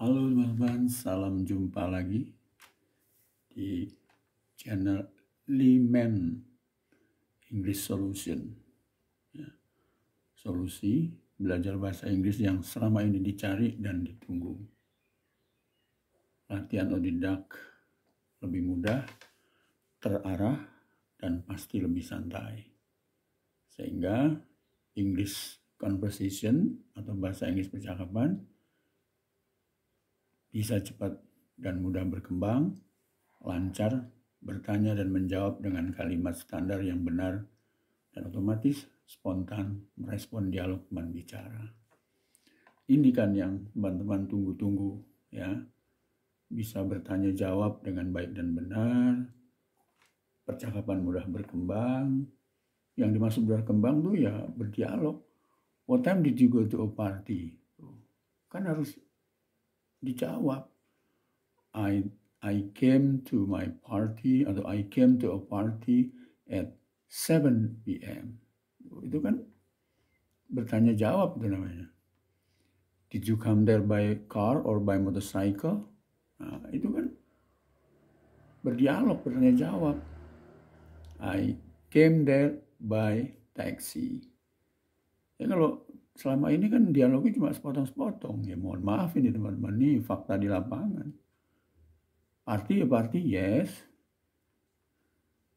Halo teman-teman, salam jumpa lagi di channel Limen English Solution. Ya. Solusi belajar bahasa Inggris yang selama ini dicari dan ditunggu. Latihan odidak lebih mudah, terarah, dan pasti lebih santai. Sehingga English conversation atau bahasa Inggris percakapan bisa cepat dan mudah berkembang, lancar, bertanya dan menjawab dengan kalimat standar yang benar, dan otomatis spontan merespon dialog teman bicara. Ini kan yang teman-teman tunggu-tunggu ya. Bisa bertanya jawab dengan baik dan benar, percakapan mudah berkembang. Yang dimaksud berkembang tuh ya berdialog. What time did you go to a party? Kan harus dijawab. I I came to my party atau I came to a party at 7 p.m. Itu kan bertanya jawab itu namanya. Did you come there by car or by motorcycle? Nah, itu kan berdialog bertanya jawab. I came there by taxi. Ya kalau selama ini kan dialognya cuma sepotong-sepotong. Ya mohon maaf ini teman-teman, ini fakta di lapangan. Party ya party, yes.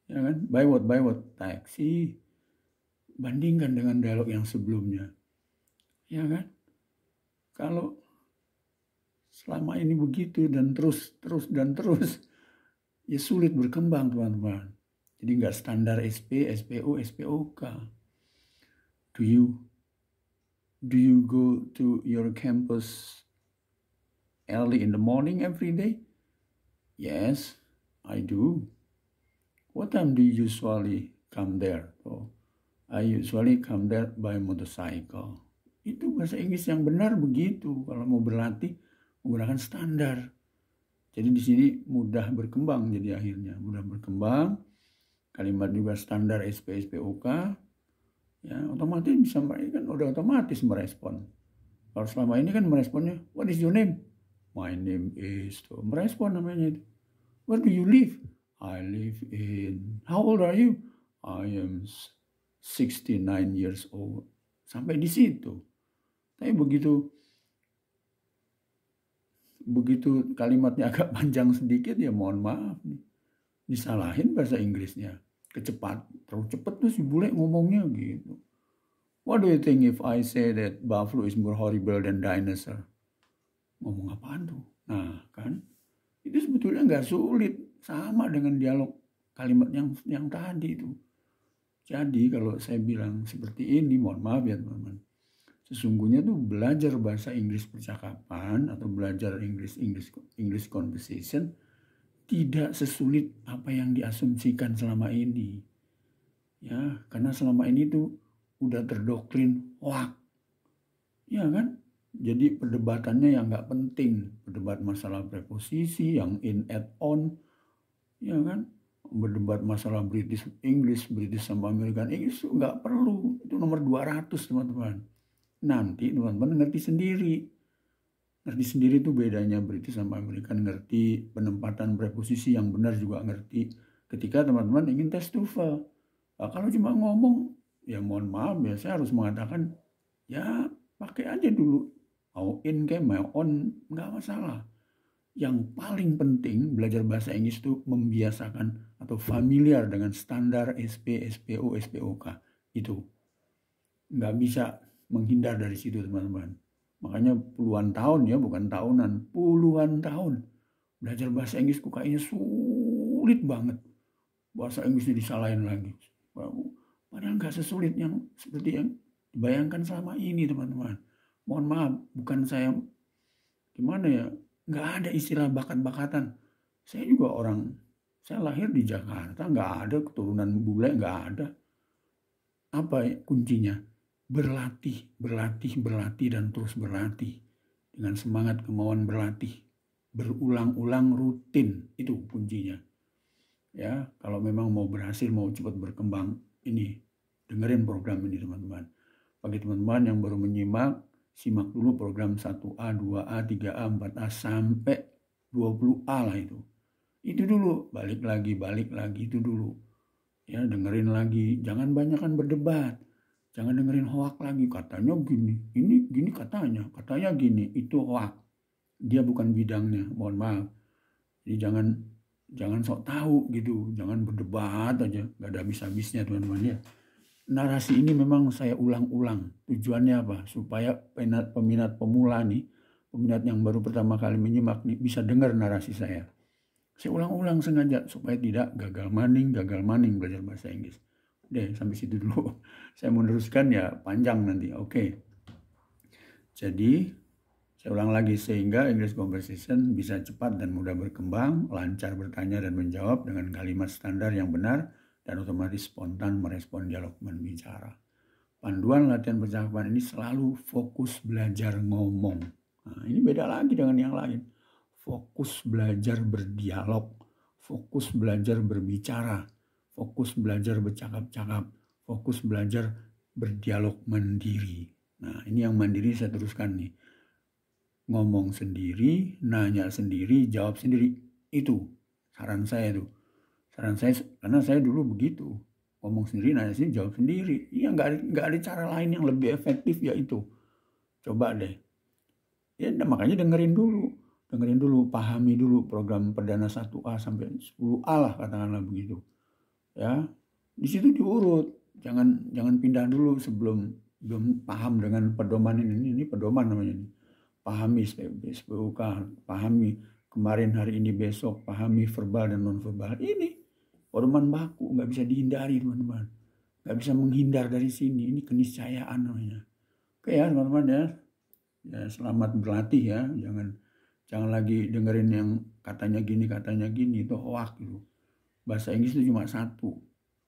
Ya kan? By what, by what? Taksi. Bandingkan dengan dialog yang sebelumnya. Ya kan? Kalau selama ini begitu dan terus, terus, dan terus, ya sulit berkembang teman-teman. Jadi nggak standar SP, SPO, SPOK. Do you do you go to your campus early in the morning every day? Yes, I do. What time do you usually come there? Oh, I usually come there by motorcycle. Itu bahasa Inggris yang benar begitu kalau mau berlatih menggunakan standar. Jadi di sini mudah berkembang jadi akhirnya mudah berkembang. Kalimat juga standar SPSPOK ya otomatis bisa mereka kan udah otomatis merespon kalau selama ini kan meresponnya what is your name my name is tuh merespon namanya itu where do you live I live in how old are you I am 69 years old sampai di situ tapi begitu begitu kalimatnya agak panjang sedikit ya mohon maaf nih disalahin bahasa Inggrisnya kecepat terlalu cepat tuh si bule ngomongnya gitu what do you think if I say that buffalo is more horrible than dinosaur ngomong apaan tuh nah kan itu sebetulnya nggak sulit sama dengan dialog kalimat yang yang tadi itu jadi kalau saya bilang seperti ini mohon maaf ya teman-teman sesungguhnya tuh belajar bahasa Inggris percakapan atau belajar Inggris Inggris English conversation tidak sesulit apa yang diasumsikan selama ini. Ya, karena selama ini tuh udah terdoktrin wah, Ya kan? Jadi perdebatannya yang nggak penting, berdebat masalah preposisi yang in add on, ya kan? Berdebat masalah British English, British sama American English nggak perlu. Itu nomor 200, teman-teman. Nanti teman-teman ngerti sendiri ngerti sendiri tuh bedanya British sama Amerika ngerti penempatan preposisi yang benar juga ngerti ketika teman-teman ingin tes TOEFL nah, kalau cuma ngomong ya mohon maaf ya saya harus mengatakan ya pakai aja dulu mau in kayak mau on nggak masalah yang paling penting belajar bahasa Inggris itu membiasakan atau familiar dengan standar SP, SPO, SPOK itu nggak bisa menghindar dari situ teman-teman Makanya puluhan tahun ya, bukan tahunan, puluhan tahun. Belajar bahasa Inggris kayaknya sulit banget. Bahasa Inggrisnya disalahin lagi. Padahal nggak sesulit yang seperti yang dibayangkan selama ini teman-teman. Mohon maaf, bukan saya gimana ya, nggak ada istilah bakat-bakatan. Saya juga orang, saya lahir di Jakarta, nggak ada keturunan bule, nggak ada. Apa ya, kuncinya? berlatih, berlatih, berlatih, dan terus berlatih. Dengan semangat kemauan berlatih. Berulang-ulang rutin, itu kuncinya. Ya, kalau memang mau berhasil, mau cepat berkembang, ini dengerin program ini teman-teman. Bagi teman-teman yang baru menyimak, simak dulu program 1A, 2A, 3A, 4A, sampai 20A lah itu. Itu dulu, balik lagi, balik lagi, itu dulu. Ya, dengerin lagi, jangan banyakkan berdebat jangan dengerin hoak lagi katanya gini ini gini katanya katanya gini itu hoak dia bukan bidangnya mohon maaf jadi jangan jangan sok tahu gitu jangan berdebat aja nggak ada habis-habisnya teman-teman ya narasi ini memang saya ulang-ulang tujuannya apa supaya peminat peminat pemula nih peminat yang baru pertama kali menyimak nih bisa dengar narasi saya saya ulang-ulang sengaja supaya tidak gagal maning gagal maning belajar bahasa Inggris deh sampai situ dulu saya meneruskan ya panjang nanti oke jadi saya ulang lagi sehingga English conversation bisa cepat dan mudah berkembang lancar bertanya dan menjawab dengan kalimat standar yang benar dan otomatis spontan merespon dialog berbicara panduan latihan percakapan ini selalu fokus belajar ngomong nah, ini beda lagi dengan yang lain fokus belajar berdialog fokus belajar berbicara fokus belajar bercakap-cakap, fokus belajar berdialog mandiri. Nah, ini yang mandiri saya teruskan nih. Ngomong sendiri, nanya sendiri, jawab sendiri. Itu saran saya tuh. Saran saya, karena saya dulu begitu. Ngomong sendiri, nanya sendiri, jawab sendiri. Iya, nggak ada, nggak ada cara lain yang lebih efektif ya itu. Coba deh. Ya, nah, makanya dengerin dulu. Dengerin dulu, pahami dulu program Perdana 1A sampai 10A lah katakanlah begitu ya di situ diurut jangan jangan pindah dulu sebelum belum paham dengan pedoman ini ini pedoman namanya ini pahami SPUK pahami kemarin hari ini besok pahami verbal dan non verbal ini pedoman baku nggak bisa dihindari teman-teman nggak bisa menghindar dari sini ini keniscayaan namanya oke ya teman-teman ya ya selamat berlatih ya jangan jangan lagi dengerin yang katanya gini katanya gini itu hoax gitu bahasa Inggris itu cuma satu.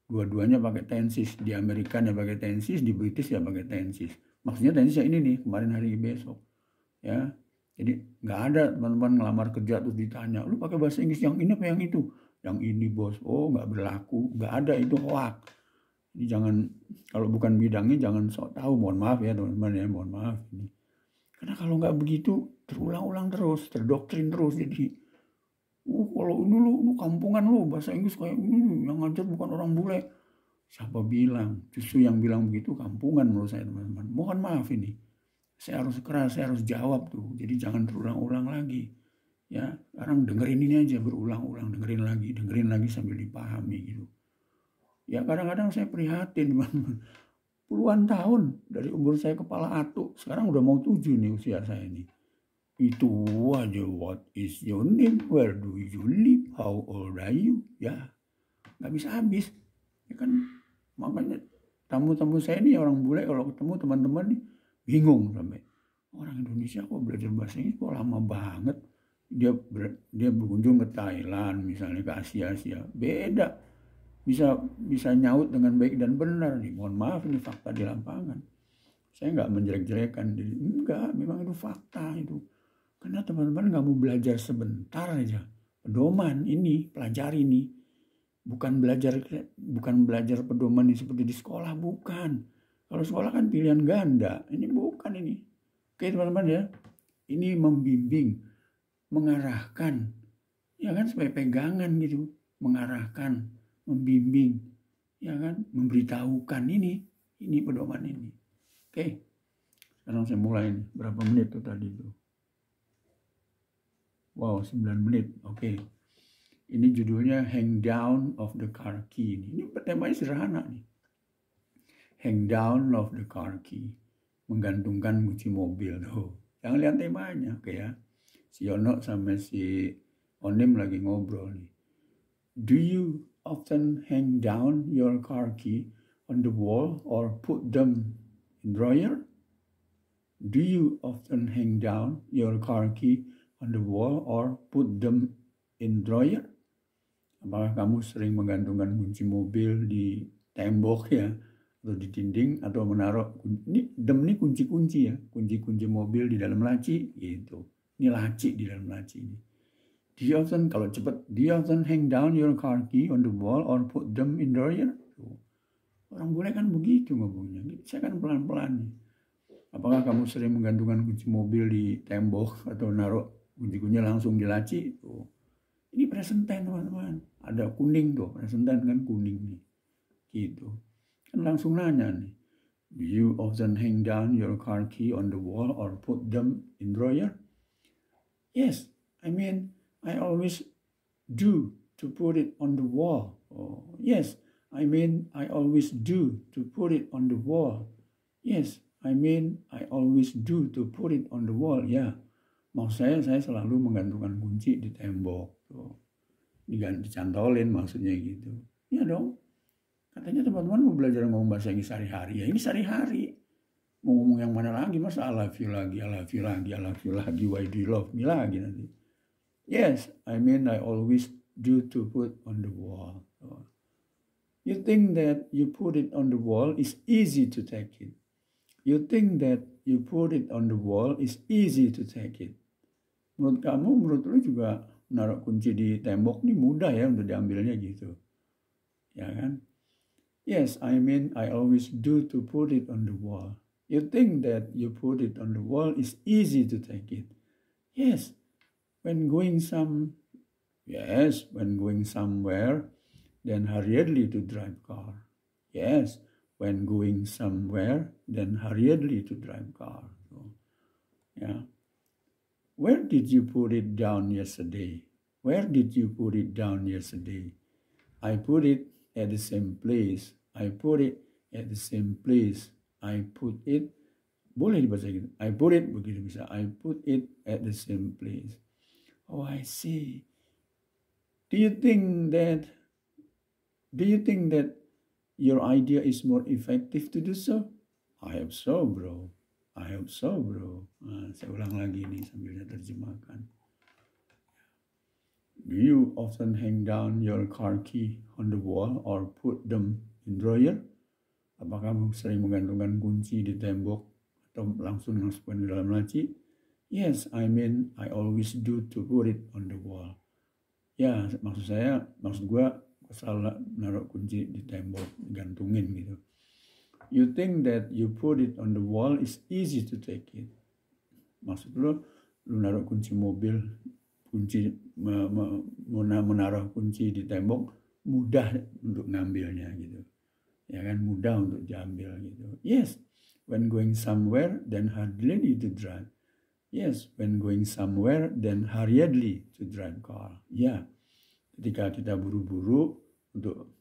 Dua-duanya pakai Tenses Di Amerika ya pakai Tenses di British ya pakai Tenses. Maksudnya Tenses yang ini nih, kemarin hari besok. Ya, jadi nggak ada teman-teman ngelamar kerja tuh ditanya, lu pakai bahasa Inggris yang ini apa yang itu? Yang ini bos, oh nggak berlaku, nggak ada itu hoax Ini jangan kalau bukan bidangnya jangan sok tahu, mohon maaf ya teman-teman ya, mohon maaf Karena kalau nggak begitu terulang-ulang terus, terdoktrin terus jadi uh, kalau dulu lu kampungan lu bahasa Inggris kayak hmm, yang ngajar bukan orang bule siapa bilang justru yang bilang begitu kampungan menurut saya teman-teman mohon maaf ini saya harus keras saya harus jawab tuh jadi jangan terulang-ulang lagi ya sekarang dengerin ini aja berulang-ulang dengerin lagi dengerin lagi sambil dipahami gitu ya kadang-kadang saya prihatin teman-teman puluhan tahun dari umur saya kepala atu sekarang udah mau tujuh nih usia saya ini itu aja what is your name where do you live how old are you ya nggak bisa habis ya kan makanya tamu-tamu saya ini orang bule kalau ketemu teman-teman nih bingung sampai orang Indonesia kok belajar bahasa Inggris kok lama banget dia ber, dia berkunjung ke Thailand misalnya ke Asia Asia beda bisa bisa nyaut dengan baik dan benar nih mohon maaf ini fakta di lapangan saya nggak menjelek-jelekan diri enggak memang itu fakta itu karena teman-teman nggak mau belajar sebentar aja. Pedoman ini, pelajari ini. Bukan belajar bukan belajar pedoman ini seperti di sekolah, bukan. Kalau sekolah kan pilihan ganda, ini bukan ini. Oke teman-teman ya, ini membimbing, mengarahkan, ya kan sebagai pegangan gitu, mengarahkan, membimbing, ya kan, memberitahukan ini, ini pedoman ini. Oke, sekarang saya mulai nih, berapa menit tuh tadi tuh. Wow, 9 menit. Oke. Okay. Ini judulnya Hang Down of the Car Key. Ini temanya sederhana nih. Hang Down of the Car Key. Menggantungkan kunci mobil. Oh, jangan lihat temanya. Oke okay, ya. Si Yono sama si Onim lagi ngobrol nih. Do you often hang down your car key on the wall or put them in drawer? Do you often hang down your car key on the wall or put them in drawer? Apakah kamu sering menggantungkan kunci mobil di tembok ya atau di dinding atau menaruh ini dem ini kunci-kunci ya, kunci-kunci mobil di dalam laci gitu. Ini laci di dalam laci ini. Do you often kalau cepat do you often hang down your car key on the wall or put them in drawer? Tuh. Orang boleh kan begitu ngomongnya. Saya kan pelan-pelan. Apakah kamu sering menggantungkan kunci mobil di tembok atau naruh kunci langsung dilaci tuh. Ini presenten teman-teman. Ada kuning tuh, presenten kan kuning nih. Gitu. Kan langsung nanya nih. You often hang down your car key on the wall or put them in drawer? Yes, I mean I always do to put it on the wall. Oh, yes, I mean I always do to put it on the wall. Yes, I mean I always do to put it on the wall. Yeah. Maksud saya, saya selalu menggantungkan kunci di tembok. Tuh. Diganti cantolin maksudnya gitu. Iya dong. Katanya teman-teman mau belajar ngomong bahasa Inggris sehari-hari. Ya ini sehari-hari. Mau ngomong yang mana lagi? Masa I love you lagi, I love you lagi, I love you lagi, why do you love me lagi nanti. Yes, I mean I always do to put on the wall. So, you think that you put it on the wall is easy to take it. You think that you put it on the wall is easy to take it menurut kamu menurut lu juga naruh kunci di tembok ini mudah ya untuk diambilnya gitu ya kan yes I mean I always do to put it on the wall you think that you put it on the wall is easy to take it yes when going some yes when going somewhere then hurriedly to drive car yes when going somewhere then hurriedly to drive car so, yeah Where did you put it down yesterday? Where did you put it down yesterday? I put it at the same place. I put it at the same place. I put it boleh dibacakan. I put it begitu bisa. I put it at the same place. Oh, I see. Do you think that do you think that your idea is more effective to do so? I hope so, bro. I hope so bro. Nah, saya ulang lagi nih sambil saya terjemahkan. Do you often hang down your car key on the wall or put them in drawer? Apakah kamu sering menggantungkan kunci di tembok atau langsung masukkan ke dalam laci? Yes, I mean I always do to put it on the wall. Ya, maksud saya, maksud gue selalu naruh kunci di tembok, gantungin gitu you think that you put it on the wall is easy to take it. Maksud lu, lu naruh kunci mobil, kunci menaruh kunci di tembok mudah untuk ngambilnya gitu. Ya kan mudah untuk diambil gitu. Yes, when going somewhere then hardly need to drive. Yes, when going somewhere then hurriedly to drive car. Ya, yeah. ketika kita buru-buru untuk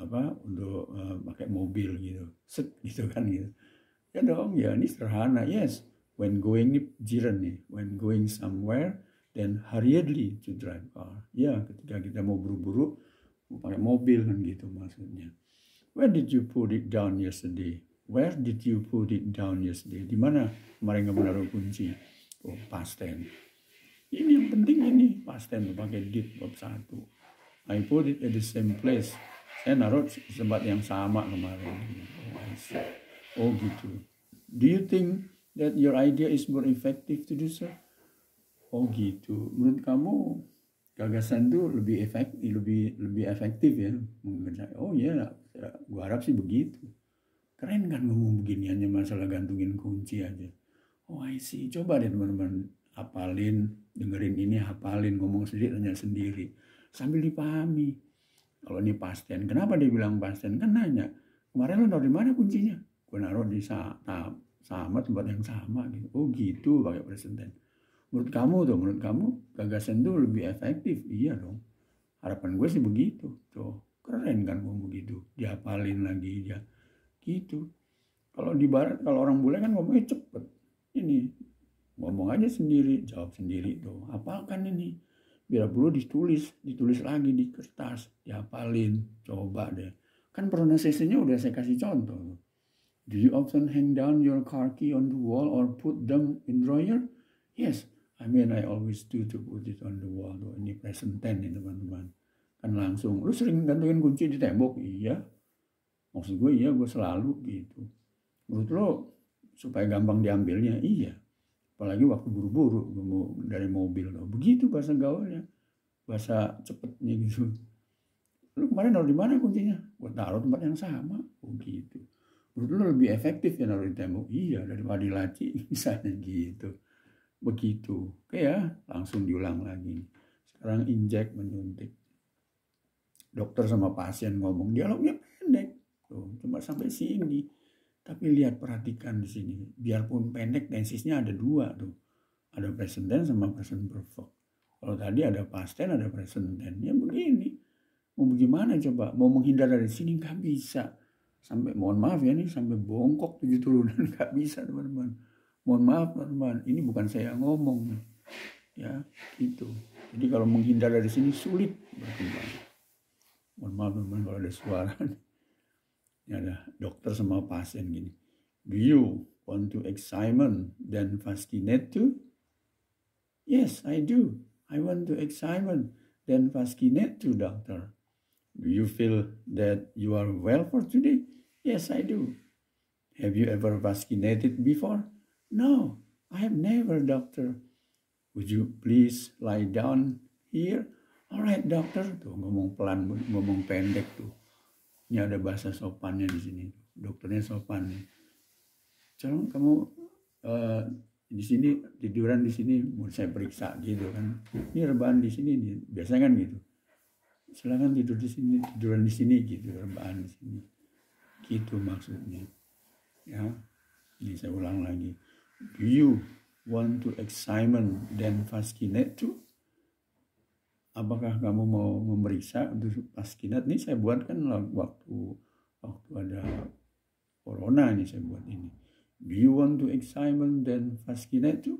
apa untuk uh, pakai mobil gitu set gitu kan gitu ya dong ya ini sederhana yes when going nih jiran nih when going somewhere then hurriedly to drive car ya ketika kita mau buru-buru pakai mobil kan gitu maksudnya where did you put it down yesterday where did you put it down yesterday di mana kemarin kamu naruh kunci oh past tense ini yang penting ini past tense pakai did bab satu I put it at the same place saya naruh tempat yang sama kemarin oh gitu do you think that your idea is more effective to do so oh gitu menurut kamu gagasan itu lebih efektif lebih lebih efektif ya mengenai oh ya yeah. gua harap sih begitu keren kan ngomong begini hanya masalah gantungin kunci aja oh I see coba deh teman-teman hafalin dengerin ini hafalin ngomong sendiri tanya sendiri sambil dipahami kalau ini pasien, kenapa dia bilang pasien? Kan nanya, kemarin lo naruh di mana kuncinya? Gue naruh di sa ta sama tempat yang sama gitu. Oh gitu pakai presenten. Menurut kamu tuh, menurut kamu gagasan tuh lebih efektif? Iya dong. Harapan gue sih begitu. Tuh, keren kan gue begitu. diapalin lagi dia. Gitu. Kalau di barat, kalau orang bule kan ngomongnya cepet. Ini ngomong aja sendiri, jawab sendiri tuh. Apa Apalkan ini? biar perlu ditulis, ditulis lagi di kertas, dihafalin, coba deh. Kan pronunciation-nya udah saya kasih contoh. Do you often hang down your car key on the wall or put them in drawer? Yes, I mean I always do to put it on the wall. Tuh, ini present tense nih teman-teman. Kan langsung, lu sering gantungin kunci di tembok? Iya. Maksud gue iya, gue selalu gitu. Menurut lo supaya gampang diambilnya? Iya apalagi waktu buru-buru dari mobil begitu bahasa gaulnya bahasa cepetnya gitu lu kemarin naruh di mana kuncinya gua taruh tempat yang sama begitu oh, menurut lu lebih efektif ya naruh di tembok iya dari di laci misalnya gitu begitu oke ya langsung diulang lagi sekarang injek menyuntik dokter sama pasien ngomong dialognya pendek tuh cuma sampai sini tapi lihat perhatikan di sini, biarpun pendek tensisnya ada dua tuh. Ada present tense sama present perfect. Kalau tadi ada past tense, ada present tense. Ya begini. Mau bagaimana coba? Mau menghindar dari sini? Nggak bisa. Sampai, mohon maaf ya nih, sampai bongkok tujuh turunan. Nggak bisa teman-teman. Mohon maaf teman-teman, ini bukan saya ngomong. Ya, gitu. Jadi kalau menghindar dari sini sulit berkembang. Mohon maaf teman-teman kalau ada suara nih ini ada dokter sama pasien gini do you want to examine dan fascinate too yes I do I want to examine dan fascinate too doctor do you feel that you are well for today yes I do have you ever vaccinated before no I have never doctor would you please lie down here Alright, dokter. tuh ngomong pelan ngomong pendek tuh ini ada bahasa sopannya di sini. Dokternya sopan nih. Cuman kamu uh, di sini tiduran di sini mau saya periksa gitu kan. Ini rebahan di sini nih. Biasanya kan gitu. Silakan tidur di sini, tiduran di sini gitu, rebahan di sini. Gitu maksudnya. Ya. Ini saya ulang lagi. Do you want to excitement then fascinate too? apakah kamu mau memeriksa untuk kinat ini? saya buat kan waktu waktu ada corona ini saya buat ini do you want to examine dan vaskinat itu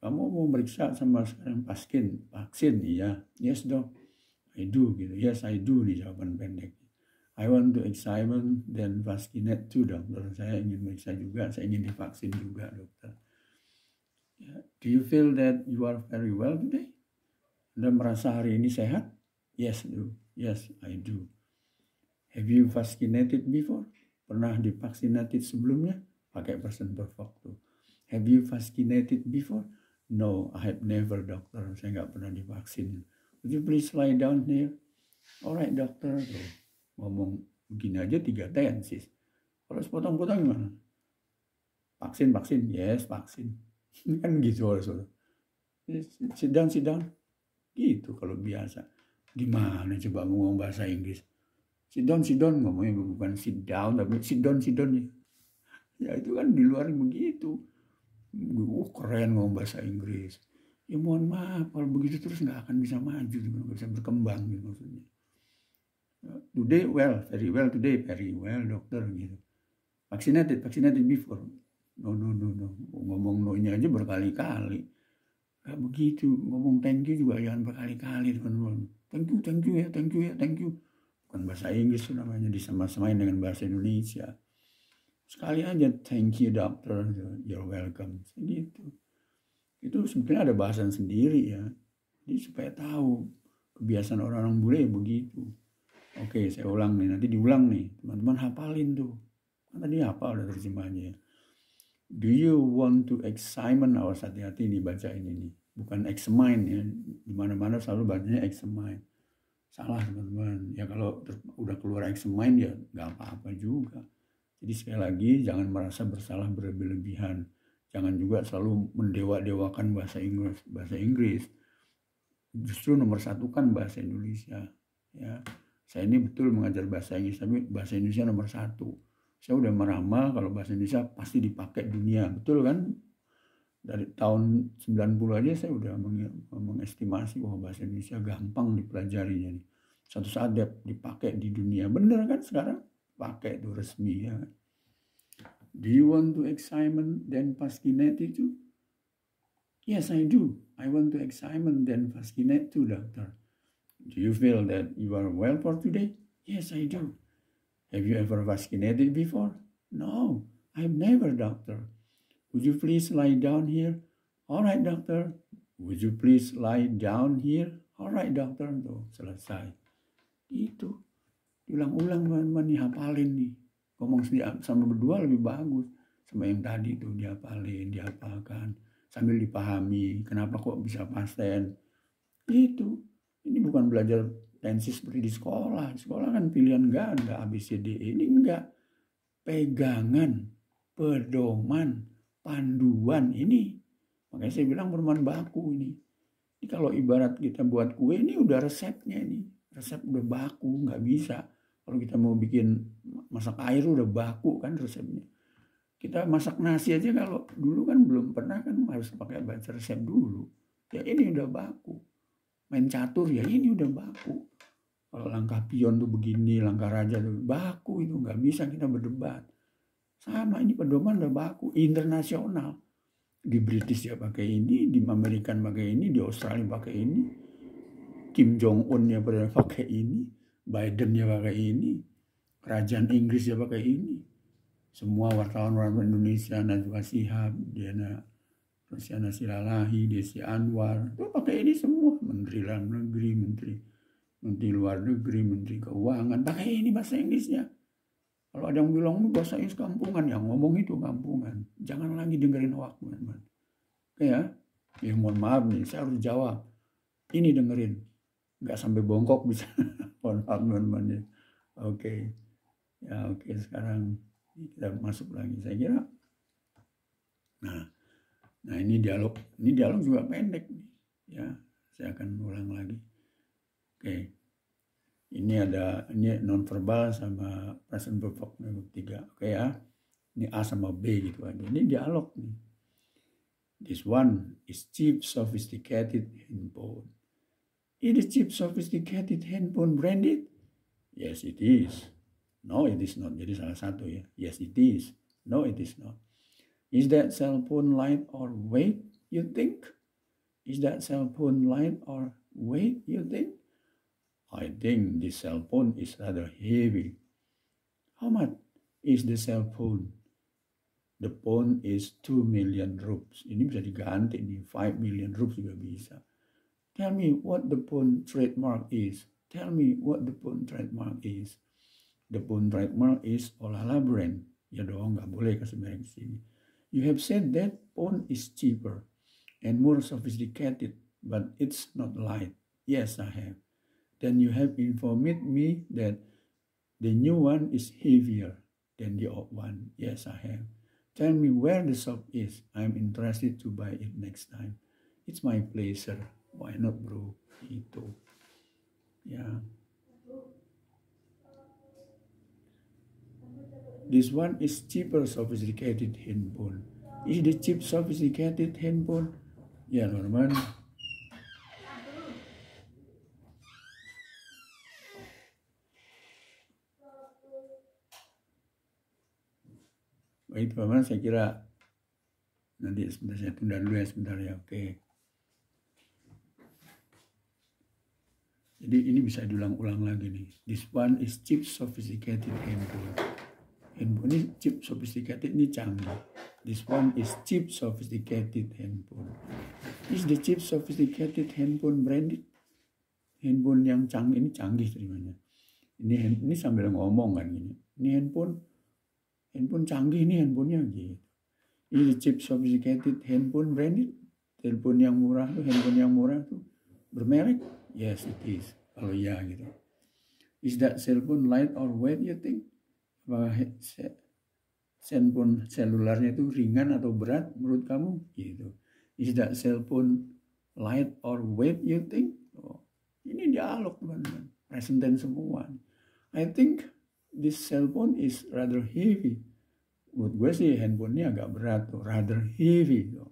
kamu mau memeriksa sama sekarang paskin vaksin iya yes dok I do gitu yes I do nih jawaban pendek I want to examine dan vaskinat too dokter saya ingin memeriksa juga saya ingin divaksin juga dokter ya, do you feel that you are very well today anda merasa hari ini sehat? Yes, do. Yes, I do. Have you vaccinated before? Pernah divaksinated sebelumnya? Pakai person perfect tuh. Have you vaccinated before? No, I have never, dokter. Saya nggak pernah divaksin. Would you please lie down here? Alright, dokter. Tuh. Ngomong begini aja tiga tensis. Kalau sepotong-potong gimana? Vaksin, vaksin. Yes, vaksin. kan gitu Sit down, sit down. Gitu kalau biasa. Gimana coba ngomong bahasa Inggris? Sit down, sit down. Ngomongnya bukan sit down, tapi sit down, sit down. Ya itu kan di luar begitu. Oh, keren ngomong bahasa Inggris. Ya mohon maaf, kalau begitu terus nggak akan bisa maju, gitu. nggak bisa berkembang gitu maksudnya. Today well, very well today, very well dokter gitu. Vaccinated, vaccinated before. No, no, no, no. Ngomong no-nya aja berkali-kali Kayak begitu, ngomong thank you juga jangan berkali-kali teman-teman. Thank you, thank you ya, thank you ya, thank you. Bukan bahasa Inggris namanya disama-samain dengan bahasa Indonesia. Sekali aja thank you doctor, you're welcome. Gitu. Itu sebenarnya ada bahasan sendiri ya. Jadi supaya tahu kebiasaan orang-orang bule ya begitu. Oke, saya ulang nih, nanti diulang nih. Teman-teman hafalin tuh. Kan tadi hafal udah terjemahannya ya do you want to examine awas hati-hati ini baca ini bukan examine ya dimana-mana selalu bacanya examine salah teman-teman ya kalau udah keluar examine ya nggak apa-apa juga jadi sekali lagi jangan merasa bersalah berlebihan jangan juga selalu mendewa-dewakan bahasa Inggris bahasa Inggris justru nomor satu kan bahasa Indonesia ya saya ini betul mengajar bahasa Inggris tapi bahasa Indonesia nomor satu saya udah meramal kalau bahasa Indonesia pasti dipakai dunia, betul kan? Dari tahun 90 aja saya udah mengestimasi bahwa bahasa Indonesia gampang dipelajarinya nih. Satu saat dipakai di dunia, bener kan sekarang? Pakai itu resmi ya. Kan? Do you want to examine then fascinate itu? Yes, I do. I want to examine then fascinate too, doctor. Do you feel that you are well for today? Yes, I do. Have you ever vaccinated before? No, I've never, doctor. Would you please lie down here? All right, doctor. Would you please lie down here? All right, doctor. Tuh, selesai. Itu. ulang ulang teman-teman dihafalin nih. Ngomong sama berdua lebih bagus. Sama yang tadi tuh dihafalin, dihafalkan. Sambil dipahami, kenapa kok bisa pasien? Itu. Ini bukan belajar tensi seperti di sekolah. Di sekolah kan pilihan ada ABCD ini enggak. Pegangan, pedoman, panduan ini. Makanya saya bilang perumahan baku ini. Ini kalau ibarat kita buat kue ini udah resepnya ini. Resep udah baku, nggak bisa. Kalau kita mau bikin masak air udah baku kan resepnya. Kita masak nasi aja kalau dulu kan belum pernah kan harus pakai baca resep dulu. Ya ini udah baku main catur ya ini udah baku kalau langkah pion tuh begini langkah raja tuh baku itu nggak bisa kita berdebat sama ini pedoman udah baku internasional di British ya pakai ini di Amerika pakai ini di Australia pakai ini Kim Jong Un ya pakai ini Biden ya pakai ini kerajaan Inggris ya pakai ini semua wartawan-wartawan Indonesia Najwa Sihab Diana Rosiana Silalahi, Desi Anwar, itu pakai ini semua, Menteri Dalam Negeri, Menteri Menteri Luar Negeri, Menteri Keuangan, pakai ini bahasa Inggrisnya. Kalau ada yang bilang bahasa Inggris kampungan, yang ngomong itu kampungan. Jangan lagi dengerin waktu, teman-teman. Oke ya, ya mohon maaf nih, saya harus jawab. Ini dengerin, nggak sampai bongkok bisa. mohon maaf teman-teman ya. Oke, ya oke sekarang kita masuk lagi. Saya kira, nah Nah ini dialog, ini dialog juga pendek nih. Ya, saya akan ulang lagi. Oke, ini ada ini nonverbal sama present perfect nomor tiga. Oke ya, ini A sama B gitu aja. Ini dialog nih. This one is cheap, sophisticated handphone. It is cheap, sophisticated handphone branded. Yes, it is. No, it is not. Jadi salah satu ya. Yes, it is. No, it is not. Is that cell phone light or weight, you think? Is that cell phone light or weight, you think? I think this cell phone is rather heavy. How much is the cell phone? The phone is 2 million rupees. Ini bisa diganti nih, 5 million rupees juga bisa. Tell me what the phone trademark is. Tell me what the phone trademark is. The phone trademark is Olala brand. Ya dong, nggak boleh kasih merek sini. You have said that pawn is cheaper and more sophisticated, but it's not light. Yes, I have. Then you have informed me that the new one is heavier than the old one. Yes, I have. Tell me where the shop is. I'm interested to buy it next time. It's my pleasure. Why not, bro? Ito. Yeah. This one is cheaper sophisticated handphone. Is the cheap sophisticated handphone? Ya Norman. Baik teman-teman, saya kira nanti sebentar saya tunda dulu ya sebentar ya. Oke. Jadi ini bisa diulang-ulang lagi nih. This one is cheap sophisticated handphone handphone ini chip sophisticated ini canggih this one is chip sophisticated handphone is the chip sophisticated handphone branded handphone yang canggih ini canggih terimanya ini ini sambil ngomong kan gini ini handphone handphone canggih ini handphonenya gitu ini the chip sophisticated handphone branded handphone yang murah tuh handphone yang murah tuh bermerek yes it is kalau ya gitu is that cellphone light or weight you think apakah handphone selularnya itu ringan atau berat menurut kamu gitu is that cell phone light or weight you think oh, ini dialog teman-teman present tense semua I think this cell phone is rather heavy menurut gue sih ini agak berat tuh rather heavy tuh.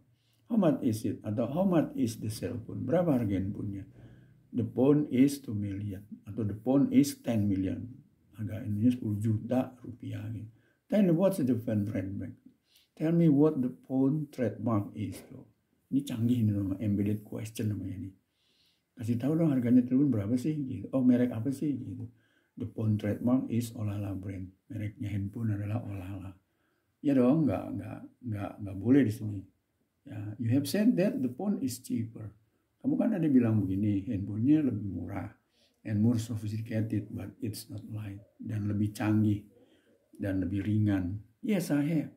how much is it atau how much is the cell phone berapa harga handphonenya the phone is 2 million atau the phone is 10 million harga ini 10 juta rupiah gitu. Tell what's the phone trademark? Tell me what the phone trademark is. Bro. Ini canggih ini nama embedded question namanya ini. Kasih tahu dong harganya telepon berapa sih gitu. Oh merek apa sih gitu. The phone trademark is Olala brand. Mereknya handphone adalah Olala. Ya dong, nggak nggak nggak nggak boleh di sini. Ya, you have said that the phone is cheaper. Kamu kan ada bilang begini, handphonenya lebih murah and more sophisticated but it's not light dan lebih canggih dan lebih ringan yes I have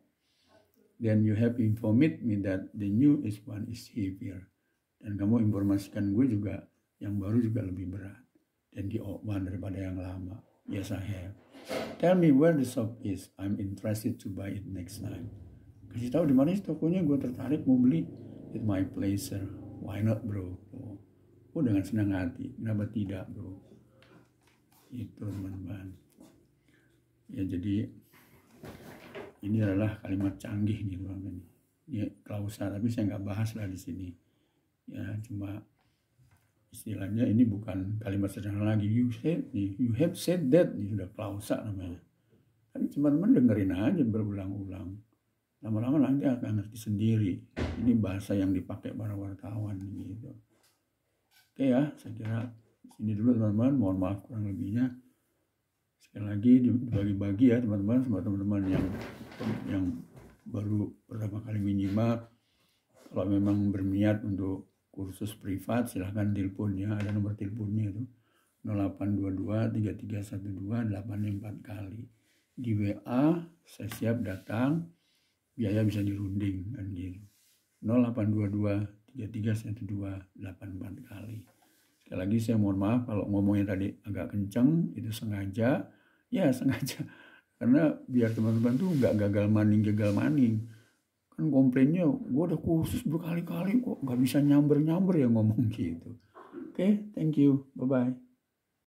then you have informed me that the new is one is heavier dan kamu informasikan gue juga yang baru juga lebih berat dan di one daripada yang lama yes I have tell me where the shop is I'm interested to buy it next time kasih tahu di mana tokonya gue tertarik mau beli it my pleasure why not bro oh pun oh, dengan senang hati, kenapa tidak bro? Itu teman-teman. Ya jadi ini adalah kalimat canggih nih bro. Ini, klausa tapi saya nggak bahas lah di sini. Ya cuma istilahnya ini bukan kalimat sederhana lagi. You said nih, you have said that nih sudah klausa namanya. Tapi kan teman-teman dengerin aja berulang-ulang lama-lama nanti akan ngerti sendiri ini bahasa yang dipakai para wartawan gitu Oke ya, saya kira ini dulu teman-teman. Mohon maaf kurang lebihnya. Sekali lagi dibagi-bagi ya teman-teman, sama teman-teman yang yang baru pertama kali menyimak. Kalau memang berniat untuk kursus privat, silahkan telepon ya. Ada nomor teleponnya itu 0822 3312 84 kali. Di WA saya siap datang, biaya bisa dirunding kan gitu. 0822 Ya, tiga dua delapan empat kali. Sekali lagi saya mohon maaf kalau ngomongnya tadi agak kenceng, itu sengaja. Ya sengaja, karena biar teman-teman tuh nggak gagal maning gagal maning kan komplainnya gue udah khusus berkali-kali kok nggak bisa nyamber nyamber ya ngomong gitu oke okay, thank you bye bye